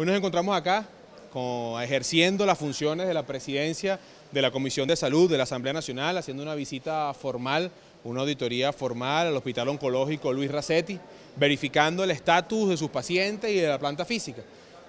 Hoy nos encontramos acá ejerciendo las funciones de la presidencia de la Comisión de Salud de la Asamblea Nacional, haciendo una visita formal, una auditoría formal al Hospital Oncológico Luis Racetti, verificando el estatus de sus pacientes y de la planta física.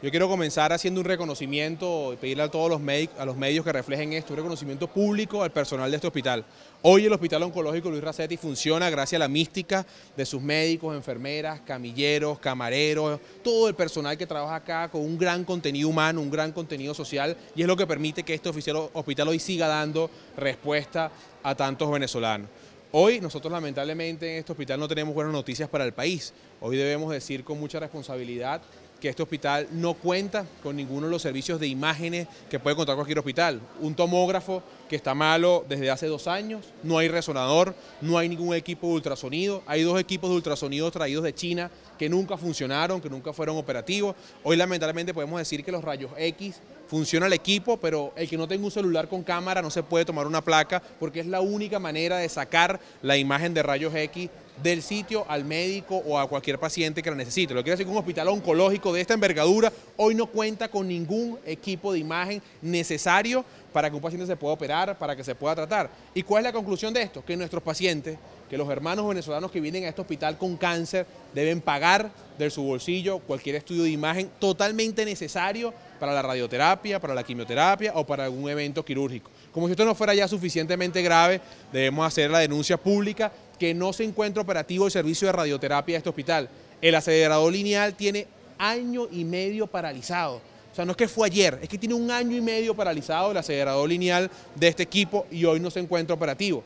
Yo quiero comenzar haciendo un reconocimiento y pedirle a todos los, medios, a los medios que reflejen esto, un reconocimiento público al personal de este hospital. Hoy el Hospital Oncológico Luis Racetti funciona gracias a la mística de sus médicos, enfermeras, camilleros, camareros, todo el personal que trabaja acá con un gran contenido humano, un gran contenido social y es lo que permite que este hospital hoy siga dando respuesta a tantos venezolanos. Hoy nosotros lamentablemente en este hospital no tenemos buenas noticias para el país. Hoy debemos decir con mucha responsabilidad que este hospital no cuenta con ninguno de los servicios de imágenes que puede contar cualquier hospital. Un tomógrafo que está malo desde hace dos años, no hay resonador, no hay ningún equipo de ultrasonido, hay dos equipos de ultrasonido traídos de China que nunca funcionaron, que nunca fueron operativos. Hoy lamentablemente podemos decir que los rayos X funciona el equipo, pero el que no tenga un celular con cámara no se puede tomar una placa porque es la única manera de sacar la imagen de rayos X del sitio al médico o a cualquier paciente que la necesite. Lo que quiere decir que un hospital oncológico de esta envergadura hoy no cuenta con ningún equipo de imagen necesario para que un paciente se pueda operar, para que se pueda tratar. ¿Y cuál es la conclusión de esto? Que nuestros pacientes, que los hermanos venezolanos que vienen a este hospital con cáncer deben pagar de su bolsillo cualquier estudio de imagen totalmente necesario para la radioterapia, para la quimioterapia o para algún evento quirúrgico. Como si esto no fuera ya suficientemente grave, debemos hacer la denuncia pública que no se encuentra operativo el servicio de radioterapia de este hospital. El acelerador lineal tiene año y medio paralizado. O sea, no es que fue ayer, es que tiene un año y medio paralizado el acelerador lineal de este equipo y hoy no se encuentra operativo.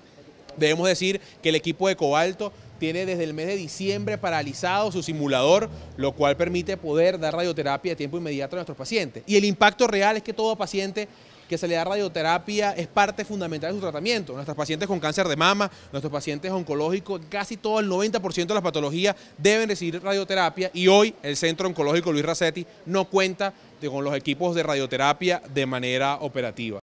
Debemos decir que el equipo de cobalto tiene desde el mes de diciembre paralizado su simulador, lo cual permite poder dar radioterapia a tiempo inmediato a nuestros pacientes. Y el impacto real es que todo paciente que se le da radioterapia es parte fundamental de su tratamiento. Nuestros pacientes con cáncer de mama, nuestros pacientes oncológicos, casi todo el 90% de las patologías deben recibir radioterapia y hoy el Centro Oncológico Luis Racetti no cuenta con los equipos de radioterapia de manera operativa.